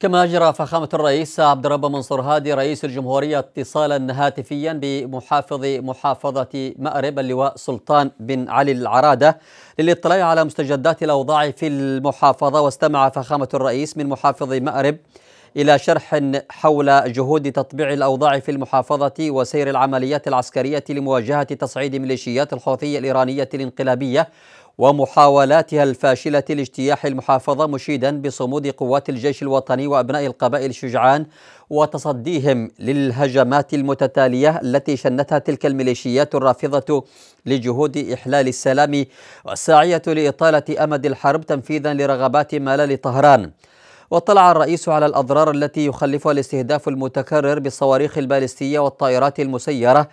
كما أجرى فخامة الرئيس عبد الرب منصور هادي رئيس الجمهورية اتصالا هاتفيا بمحافظ محافظة مأرب اللواء سلطان بن علي العرادة للاطلاع على مستجدات الأوضاع في المحافظة واستمع فخامة الرئيس من محافظ مأرب إلى شرح حول جهود تطبيع الأوضاع في المحافظة وسير العمليات العسكرية لمواجهة تصعيد ميليشيات الحوثية الإيرانية الانقلابية ومحاولاتها الفاشلة لاجتياح المحافظة مشيدا بصمود قوات الجيش الوطني وأبناء القبائل الشجعان وتصديهم للهجمات المتتالية التي شنتها تلك الميليشيات الرافضة لجهود إحلال السلام والساعية لإطالة أمد الحرب تنفيذا لرغبات ملل طهران واطلع الرئيس على الأضرار التي يخلفها الاستهداف المتكرر بالصواريخ البالستية والطائرات المسيرة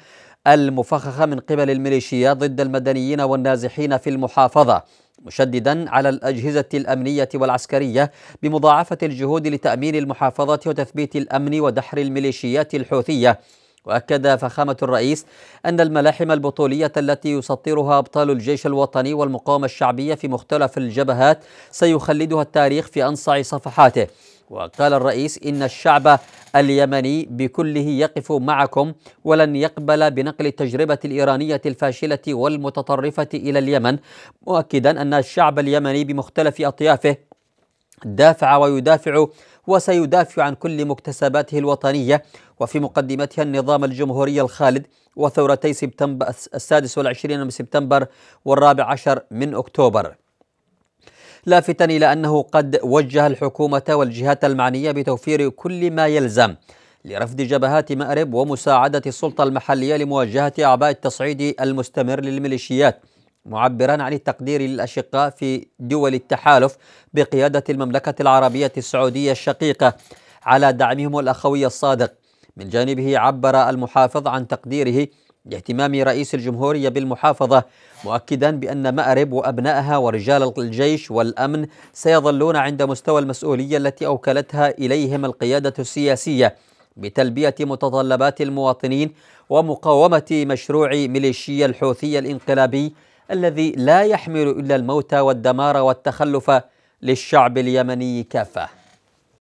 المفخخة من قبل الميليشيا ضد المدنيين والنازحين في المحافظة مشددا على الأجهزة الأمنية والعسكرية بمضاعفة الجهود لتأمين المحافظة وتثبيت الأمن ودحر الميليشيات الحوثية وأكد فخامة الرئيس أن الملاحم البطولية التي يسطرها أبطال الجيش الوطني والمقاومة الشعبية في مختلف الجبهات سيخلدها التاريخ في أنصع صفحاته وقال الرئيس إن الشعب اليمني بكله يقف معكم ولن يقبل بنقل التجربة الإيرانية الفاشلة والمتطرفة إلى اليمن مؤكدا أن الشعب اليمني بمختلف أطيافه دافع ويدافع وسيدافع عن كل مكتسباته الوطنية وفي مقدمتها النظام الجمهوري الخالد وثورتي سبتمبر السادس والعشرين من سبتمبر والرابع عشر من أكتوبر لافتا إلى أنه قد وجه الحكومة والجهات المعنية بتوفير كل ما يلزم لرفض جبهات مأرب ومساعدة السلطة المحلية لمواجهة أعباء التصعيد المستمر للميليشيات معبران عن التقدير للأشقاء في دول التحالف بقيادة المملكة العربية السعودية الشقيقة على دعمهم الأخوي الصادق من جانبه عبر المحافظ عن تقديره لاهتمام رئيس الجمهورية بالمحافظة مؤكدا بأن مأرب وأبنائها ورجال الجيش والأمن سيظلون عند مستوى المسؤولية التي أوكلتها إليهم القيادة السياسية بتلبية متطلبات المواطنين ومقاومة مشروع ميليشيا الحوثي الانقلابي الذي لا يحمل إلا الموت والدمار والتخلف للشعب اليمني كافة